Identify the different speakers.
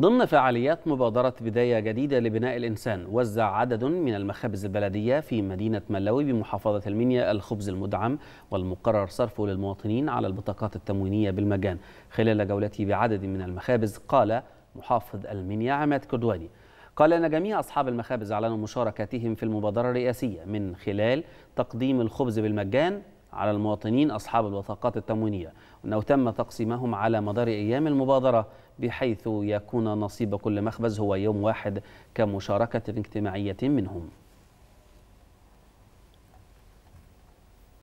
Speaker 1: ضمن فعاليات مبادرة بداية جديدة لبناء الإنسان وزع عدد من المخابز البلدية في مدينة ملوي بمحافظة المنيا الخبز المدعم والمقرر صرفه للمواطنين على البطاقات التموينية بالمجان خلال جولته بعدد من المخابز قال محافظ المنيا عماد كردواني قال أن جميع أصحاب المخابز أعلنوا مشاركتهم في المبادرة الرئاسية من خلال تقديم الخبز بالمجان على المواطنين أصحاب الوثاقات التموينية أنه تم تقسيمهم على مدار أيام المبادرة بحيث يكون نصيب كل مخبز هو يوم واحد كمشاركة اجتماعية منهم